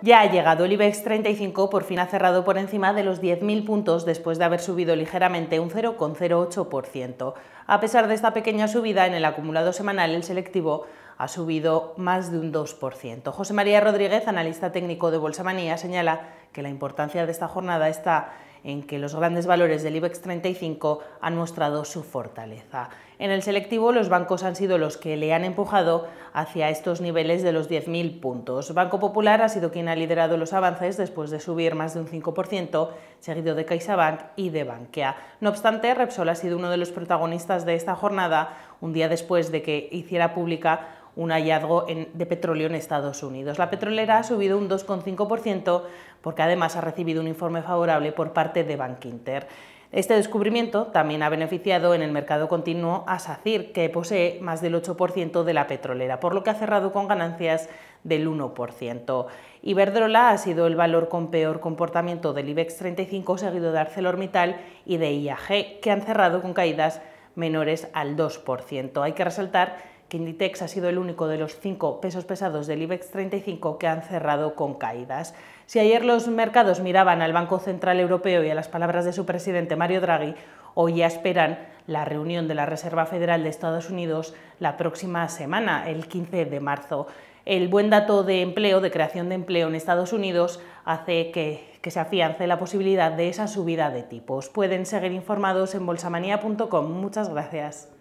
Ya ha llegado el IBEX 35, por fin ha cerrado por encima de los 10.000 puntos después de haber subido ligeramente un 0,08%. A pesar de esta pequeña subida, en el acumulado semanal el selectivo ha subido más de un 2%. José María Rodríguez, analista técnico de Bolsa Manía, señala que la importancia de esta jornada está en que los grandes valores del IBEX 35 han mostrado su fortaleza. En el selectivo, los bancos han sido los que le han empujado hacia estos niveles de los 10.000 puntos. Banco Popular ha sido quien ha liderado los avances después de subir más de un 5%, seguido de CaixaBank y de Bankia. No obstante, Repsol ha sido uno de los protagonistas de esta jornada, un día después de que hiciera pública un hallazgo de petróleo en Estados Unidos. La petrolera ha subido un 2,5% porque además ha recibido un informe favorable por parte de Bankinter. Este descubrimiento también ha beneficiado en el mercado continuo a SACIR, que posee más del 8% de la petrolera, por lo que ha cerrado con ganancias del 1%. Iberdrola ha sido el valor con peor comportamiento del IBEX 35, seguido de ArcelorMittal y de IAG, que han cerrado con caídas menores al 2%. Hay que resaltar que Inditex ha sido el único de los cinco pesos pesados del IBEX 35 que han cerrado con caídas. Si ayer los mercados miraban al Banco Central Europeo y a las palabras de su presidente Mario Draghi, hoy ya esperan la reunión de la Reserva Federal de Estados Unidos la próxima semana, el 15 de marzo. El buen dato de empleo, de creación de empleo en Estados Unidos, hace que, que se afiance la posibilidad de esa subida de tipos. Pueden seguir informados en bolsamanía.com. Muchas gracias.